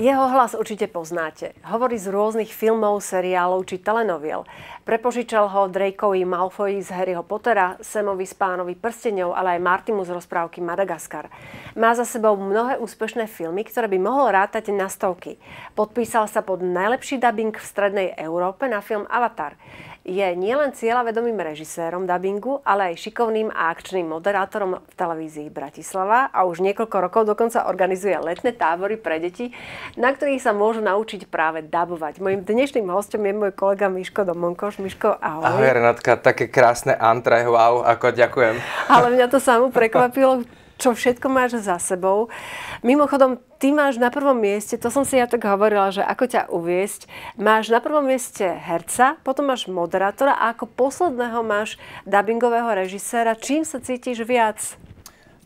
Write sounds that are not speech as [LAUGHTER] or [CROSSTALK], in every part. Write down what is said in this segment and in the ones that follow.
Jeho hlas určite poznáte. Hovorí z rôznych filmov, seriálov či telenoviel. Prepožičal ho Drakeovi Malfoy z Harryho Pottera, Samovi z Pánovi prstenov, ale aj Martimu z rozprávky Madagaskar. Má za sebou mnohé úspešné filmy, ktoré by mohol rátať na stovky. Podpísal sa pod najlepší dubbing v strednej Európe na film Avatar. Je nielen cieľavedomým režisérom dubbingu, ale aj šikovným a akčným moderátorom v televízii Bratislava a už niekoľko rokov dokonca organizuje letné tábory pre deti, na ktorých sa môžu naučiť práve dabovať. Mojím dnešným hostom je môj kolega Miško Domonkoš. Miško, ahoj. Ahoj Renátka, také krásne antre, wow, ako ďakujem. Ale mňa to samo prekvapilo, čo všetko máš za sebou. Mimochodom, ty máš na prvom mieste, to som si ja tak hovorila, že ako ťa uviesť, máš na prvom mieste herca, potom máš moderátora a ako posledného máš dubbingového režiséra. Čím sa cítiš viac?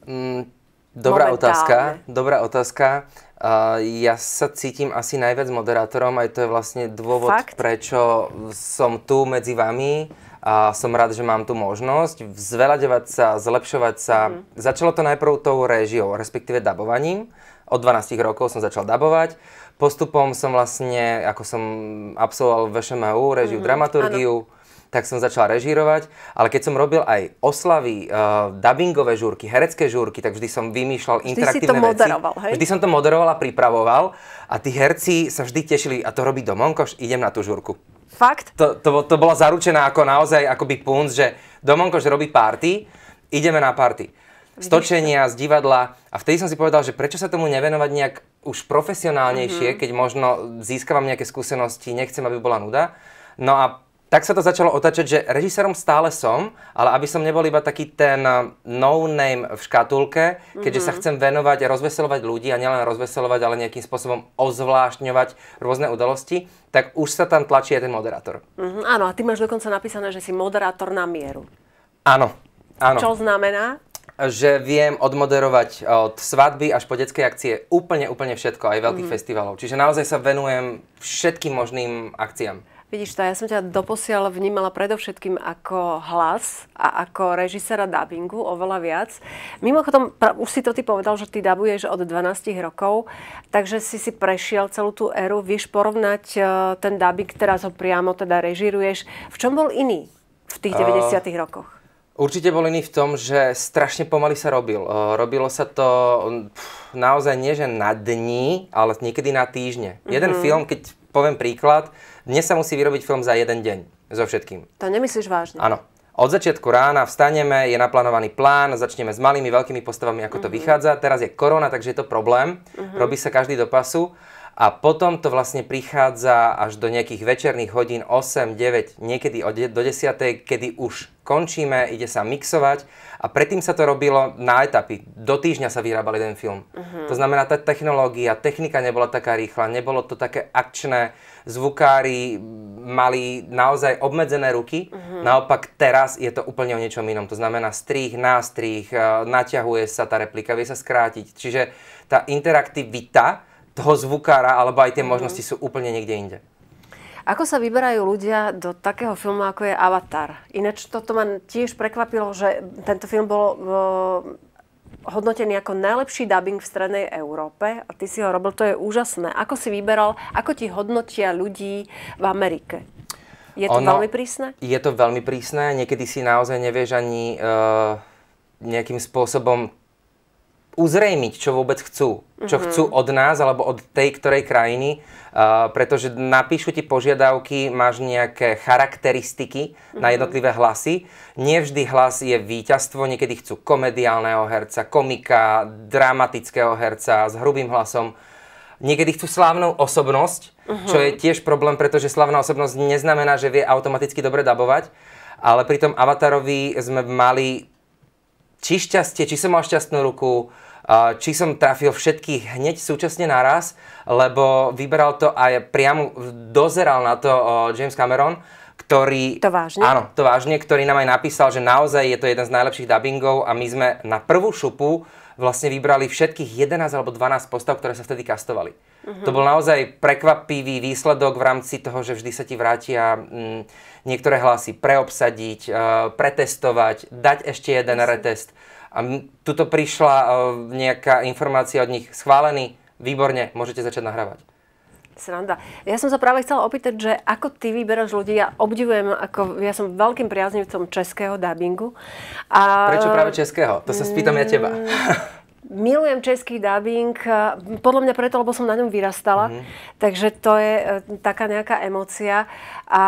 Mm, dobrá Momentálne. otázka. Dobrá otázka. Uh, ja sa cítim asi najviac moderátorom, aj to je vlastne dôvod, Fakt? prečo som tu medzi vami a som rád, že mám tu možnosť zveľaďovať sa, zlepšovať sa. Mm. Začalo to najprv tou réžiou, respektíve dabovaním. Od 12 rokov som začal dabovať. Postupom som vlastne, ako som absolvoval VŠMU, režiu mm-hmm. dramaturgiu, ano tak som začal režírovať, ale keď som robil aj oslavy, uh, dubbingové žúrky, herecké žúrky, tak vždy som vymýšľal vždy interaktívne si to veci. moderoval, hej? Vždy som to moderoval a pripravoval a tí herci sa vždy tešili a to robí Domonkoš, idem na tú žúrku. Fakt? To, to, to bola zaručená ako naozaj akoby punc, že Domonkoš robí party, ideme na party. Stočenia z divadla a vtedy som si povedal, že prečo sa tomu nevenovať nejak už profesionálnejšie, mm-hmm. keď možno získavam nejaké skúsenosti, nechcem, aby bola nuda. No a tak sa to začalo otačať, že režisérom stále som, ale aby som nebol iba taký ten eh, no-name v škatulke, keďže mm-hmm. sa mhm. chcem venovať a rozveselovať ľudí a nielen rozveselovať, ale nejakým spôsobom ozvláštňovať rôzne udalosti, tak už sa tam tlačí aj ten moderátor. Mm-hmm, áno, a ty máš dokonca napísané, že si moderátor na mieru. Áno, áno. Čo znamená? že viem odmoderovať eh, od svadby až po detskej akcie úplne, úplne všetko, aj veľkých mm. festivalov. Čiže naozaj sa venujem všetkým možným akciám. Vidíš to, ja som ťa doposiaľ vnímala predovšetkým ako hlas a ako režisera dubbingu oveľa viac. Mimochodom, už si to ty povedal, že ty dubuješ od 12 rokov, takže si si prešiel celú tú éru. Vieš porovnať e, ten dubbing, teraz ho priamo teda režiruješ. V čom bol iný v tých 90 uh... rokoch? Určite bol iný v tom, že strašne pomaly sa robil. E, robilo sa to pff, naozaj nie, že na dni, ale niekedy na týždne. Mm-hmm. Jeden mhm. film, keď Poviem príklad. Dnes sa musí vyrobiť film za jeden deň so všetkým. To nemyslíš vážne? Áno. Od začiatku rána vstaneme, je naplánovaný plán, začneme s malými, veľkými postavami, ako to mm-hmm. vychádza. Teraz je korona, takže je to problém. Mm-hmm. Robí sa každý do pasu a potom to vlastne prichádza až do nejakých večerných hodín 8, 9, niekedy do 10, kedy už končíme, ide sa mixovať a predtým sa to robilo na etapy. Do týždňa sa vyrábal jeden film. Uh-huh. To znamená, tá technológia, technika nebola taká rýchla, nebolo to také akčné, zvukári mali naozaj obmedzené ruky, uh-huh. naopak teraz je to úplne o niečom inom. To znamená strých, nástrých, eh, naťahuje sa tá replika, vie sa skrátiť. Čiže tá interaktivita toho zvukára, alebo aj tie mhm. možnosti sú úplne niekde inde. Ako sa vyberajú ľudia do takého filmu, ako je Avatar? Ináč toto ma tiež prekvapilo, že tento film bol e, hodnotený ako najlepší dubbing v strednej Európe a ty si ho robil, to je úžasné. Ako si vyberal, ako ti hodnotia ľudí v Amerike? Je to ono, veľmi prísne? Je to veľmi prísne, niekedy si naozaj nevieš ani uh, nejakým spôsobom uzrejmiť, čo vôbec chcú. Čo mm-hmm. chcú od nás alebo od tej ktorej krajiny, uh, pretože napíšu ti požiadavky, máš nejaké charakteristiky mm-hmm. na mhm. jednotlivé hlasy. Nevždy hlas je víťazstvo, niekedy chcú komediálneho herca, komika, dramatického herca s hrubým hlasom. Niekedy chcú slávnu osobnosť, mm-hmm. čo je tiež problém, pretože slávna osobnosť neznamená, že vie automaticky dobre dabovať. Ale pri tom Avatarovi sme mali či šťastie, či som mal šťastnú ruku, či som trafil všetkých hneď súčasne naraz, lebo vyberal to aj priamo, dozeral na to James Cameron, ktorý... To vážne? Áno, to vážne, ktorý nám aj napísal, že naozaj je to jeden z najlepších dubbingov a my sme na prvú šupu vlastne vybrali všetkých 11 alebo 12 postav, ktoré sa vtedy kastovali. Mm-hmm. To bol naozaj prekvapivý výsledok v rámci toho, že vždy sa ti vrátia m, mm, niektoré hlasy preobsadiť, uh, pretestovať, dať ešte jeden Myslím. retest. A tuto prišla e, nejaká informácia od nich, schválený, výborne, môžete začať nahrávať. Sranda. Ja som sa práve chcela opýtať, že ako ty vyberáš ľudí, ja obdivujem, ako ja som veľkým priaznivcom českého dubbingu. A... Prečo práve českého? To sa spýtam ja teba. Mm, Milujem český dubbing, eh, podľa mňa preto, lebo som na ňom vyrastala, mm-hmm. takže to je eh, taká nejaká emocia. A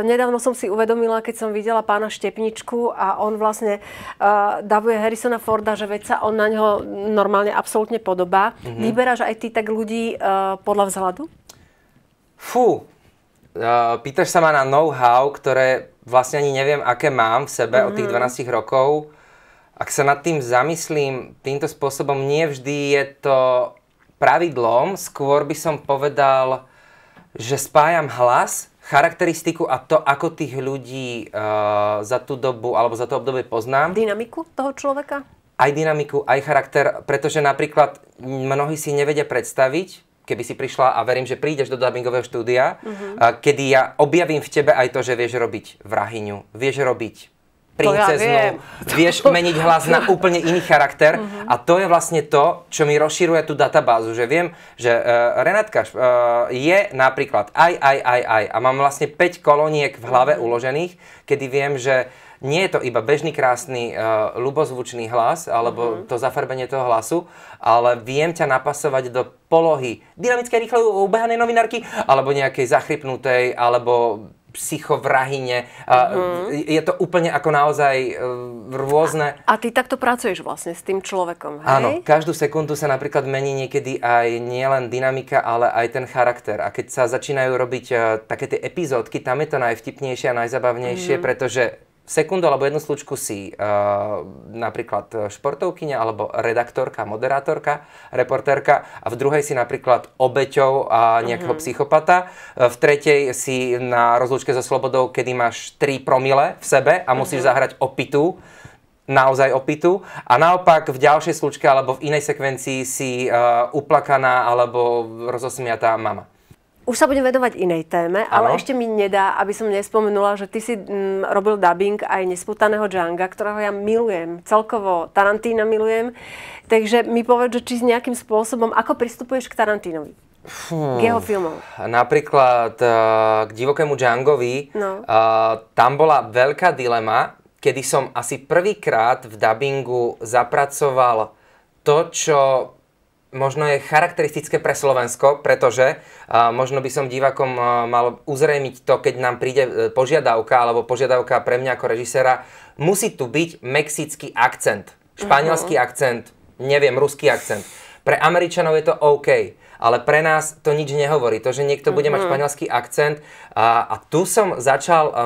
eh, nedávno som si uvedomila, keď som videla pána Štepničku a on vlastne uh, dabuje Harrisona Forda, že veď sa on na neho normálne absolútne podobá. Mm-hmm. Vyberáš aj ty tak ľudí uh, podľa vzhľadu? Fú, uh, pýtaš sa ma na know-how, ktoré vlastne ani neviem, aké mám v sebe mm-hmm. od tých 12 mhm. rokov ak sa nad tým zamyslím týmto spôsobom, nie vždy je to pravidlom, skôr by som povedal, že spájam hlas, charakteristiku a to, ako tých ľudí uh, za tú dobu alebo za to obdobie poznám. Dynamiku toho človeka? Aj dynamiku, aj charakter, pretože napríklad mnohí si nevedia predstaviť, keby si prišla a verím, že prídeš do dubbingového štúdia, mm-hmm. kedy ja objavím v tebe aj to, že vieš robiť vrahyňu, vieš robiť princeznou, ja [LAUGHS] vieš to... meniť hlas na úplne iný charakter mm-hmm. a to je vlastne to, čo mi rozšíruje tú databázu, že viem, že uh, Renátka uh, je napríklad aj, aj, aj, aj a mám vlastne 5 koloniek v hlave mm-hmm. uložených, kedy viem, že nie je to iba bežný krásny uh, ľubozvučný hlas alebo mm-hmm. to zafarbenie toho hlasu, ale viem ťa napasovať do polohy dynamickej, rýchlej ubehanej novinárky alebo nejakej zachrypnutej alebo psychovrahine. Uh-huh. Mhm. Je to úplne ako naozaj e, rôzne. A, a ty takto pracuješ vlastne s tým človekom, hej? Áno, každú sekundu sa napríklad mení niekedy aj nielen dynamika, ale aj ten charakter. A keď sa začínajú robiť uh, také tie epizódky, tam je to najvtipnejšie a najzabavnejšie, uh-huh. pretože sekundu alebo jednu slučku si uh, napríklad eh, športovkyňa alebo redaktorka, moderátorka, reportérka a v druhej si napríklad obeťou a nejakého mm-hmm. psychopata, eh, v tretej si na rozlúčke so slobodou, kedy máš 3 promile v sebe a musíš mm-hmm. zahrať opitu naozaj opitu a naopak v ďalšej slučke alebo v inej sekvencii si uh, uplakaná alebo rozosmiatá mama. Už sa budem vedovať inej téme, ano? ale ešte mi nedá, aby som nespomenula, že ty si m, mm, robil dubbing aj Nesputaného Džanga, ktorého ja milujem. Celkovo Tarantína milujem. Takže mi povedz, že či s nejakým spôsobom, ako pristupuješ k Tarantínovi? Hmm. K jeho filmom. Napríklad uh, k divokému Džangovi. No. Uh, tam bola veľká dilema, kedy som asi prvýkrát v dubbingu zapracoval to, čo možno je charakteristické pre Slovensko, pretože uh, možno by som divakom uh, mal uzrejmiť to, keď nám príde uh, požiadavka, alebo požiadavka pre mňa ako režisera, musí tu byť mexický akcent, španielský uh-huh. akcent, neviem, ruský akcent. Pre Američanov je to OK, ale pre nás to nič nehovorí. To, že niekto uh-huh. bude mať mhm. španielský akcent. A, a tu som začal um,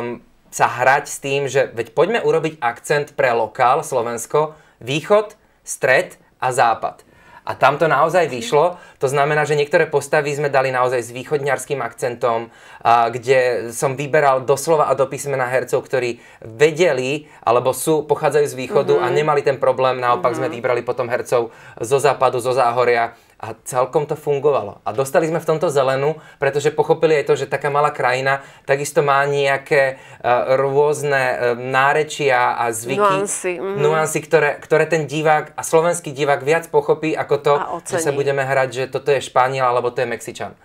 sa hrať s tým, že veď poďme urobiť akcent pre lokál Slovensko, východ, stred a západ. A tam to naozaj mhm. vyšlo. To znamená, že niektoré postavy sme dali naozaj s východňarským akcentom, a kde som vyberal doslova a dopísme na hercov, ktorí vedeli, alebo sú, pochádzajú z východu uh-huh. a mhm. nemali ten problém. Naopak uh-huh. sme mhm. vybrali potom hercov zo západu, zo záhoria, a celkom to fungovalo. A dostali sme v tomto zelenú, pretože pochopili aj to, že taká malá krajina takisto má nejaké uh, rôzne uh, nárečia a zvyky, nuancy, mm-hmm. nuancy ktoré, ktoré ten divák a slovenský divák viac pochopí ako to, že sa budeme hrať, že toto je Španiel alebo to je Mexičan.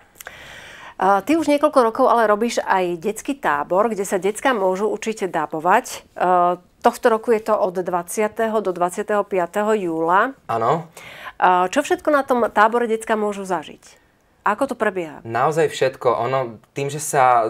Ty už niekoľko rokov ale robíš aj detský tábor, kde sa detská môžu učiť dábovať. E, tohto roku je to od 20. do 25. júla. Áno. Čo všetko na tom tábore detská môžu zažiť? Ako to prebieha? Naozaj všetko. Ono, tým, že sa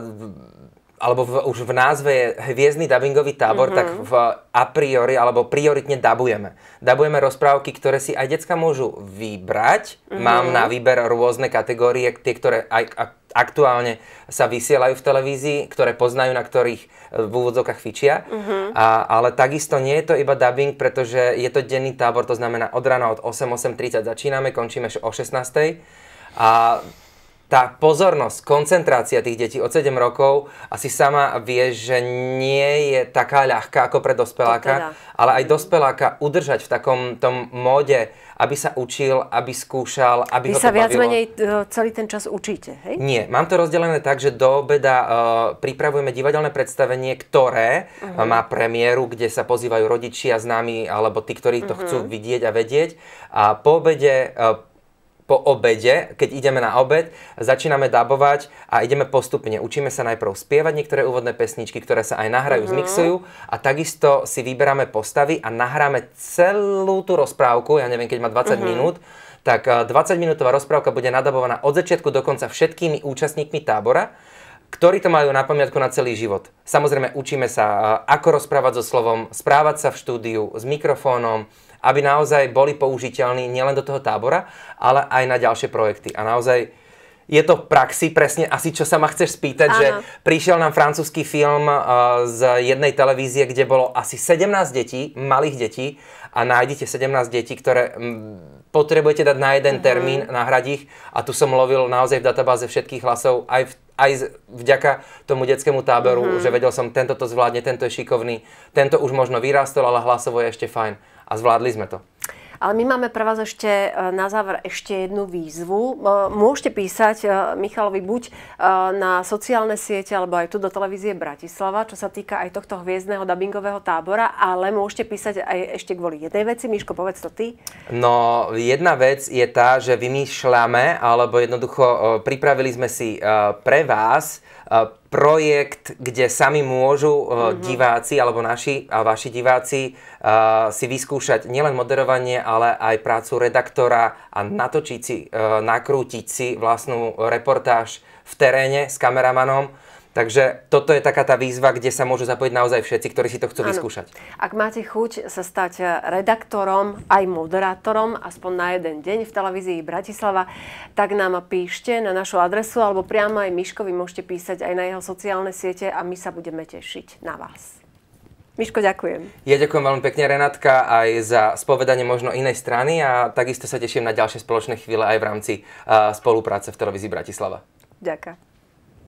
alebo v, už v názve je hviezdny dubbingový tábor, mm-hmm. tak v a priori alebo prioritne dabujeme. Dabujeme rozprávky, ktoré si aj decka môžu vybrať. Mm-hmm. Mám na výber rôzne kategórie, tie, ktoré aj aktuálne sa vysielajú v televízii, ktoré poznajú, na ktorých e, v úvodzovkách fičia. Mm-hmm. A, ale takisto nie je to iba dubbing, pretože je to denný tábor, to znamená od rána od 8, 8.30 začíname, končíme o 16.00 A tá pozornosť, koncentrácia tých detí od 7 rokov asi sama vie, že nie je taká ľahká ako pre dospeláka, teda. ale aj dospeláka udržať v takom tom móde, aby sa učil, aby skúšal, aby Vy ho sa to viac bavilo. menej e, celý ten čas učíte, hej? Nie, mám to rozdelené tak, že do obeda uh, pripravujeme divadelné predstavenie, ktoré uh-huh. má premiéru, kde sa pozývajú rodičia, známi alebo tí, ktorí to uh-huh. chcú vidieť a vedieť. A po obede uh, po obede, keď ideme na obed, začíname dabovať a ideme postupne. Učíme sa najprv spievať niektoré úvodné pesničky, ktoré sa aj nahrajú, mm-hmm. zmixujú a takisto si vyberáme postavy a nahráme celú tú rozprávku, ja neviem, keď má 20 mm-hmm. minút, tak 20-minútová eh, rozprávka bude nadabovaná od začiatku do konca všetkými účastníkmi tábora ktorí to majú na pamiatku na celý život. Samozrejme, učíme sa, eh, ako rozprávať so slovom, správať sa v štúdiu, s mikrofónom, aby naozaj boli použiteľní nielen do toho tábora, ale aj na ďalšie projekty. A naozaj je to v praxi presne asi, čo sa ma chceš spýtať, Áno. že prišiel nám francúzsky film uh, z jednej televízie, kde bolo asi 17 detí, malých detí a nájdete 17 detí, ktoré m, mm, potrebujete dať na jeden mhm. termín, nahradiť ich a tu som lovil naozaj v databáze všetkých hlasov aj v aj vďaka tomu detskému táboru, mm-hmm. že vedel som, tento to zvládne, tento je šikovný, tento už možno vyrástol, ale hlasovo je ešte fajn a zvládli sme to. Ale my máme pre vás ešte e, na záver ešte jednu výzvu. E, môžete písať e, Michalovi buď na sociálne siete, alebo aj tu do televízie Bratislava, čo sa týka aj tohto hviezdného dubbingového tábora, ale môžete písať aj ešte kvôli jednej veci. Miško, povedz to ty. No, jedna vec je tá, že vymýšľame, alebo jednoducho pripravili sme si pre vás projekt, kde sami môžu uh, diváci alebo naši a vaši diváci uh, si vyskúšať nielen moderovanie, ale aj prácu redaktora a natočiť si, uh, nakrútiť si vlastnú reportáž v teréne s kameramanom Takže toto je taká tá výzva, kde sa môžu zapojiť naozaj všetci, ktorí si to chcú ano. vyskúšať. Ak máte chuť sa stať eh, redaktorom, aj moderátorom, aspoň na jeden deň v televízii Bratislava, tak nám píšte na našu adresu alebo priamo aj Miškovi môžete písať aj na jeho sociálne siete a my sa budeme tešiť na vás. Miško, ďakujem. Ja ďakujem veľmi pekne, Renátka, aj za spovedanie možno inej strany a takisto sa teším na ďalšie spoločné chvíle aj v rámci uh, spolupráce v televízii Bratislava. Ďakujem.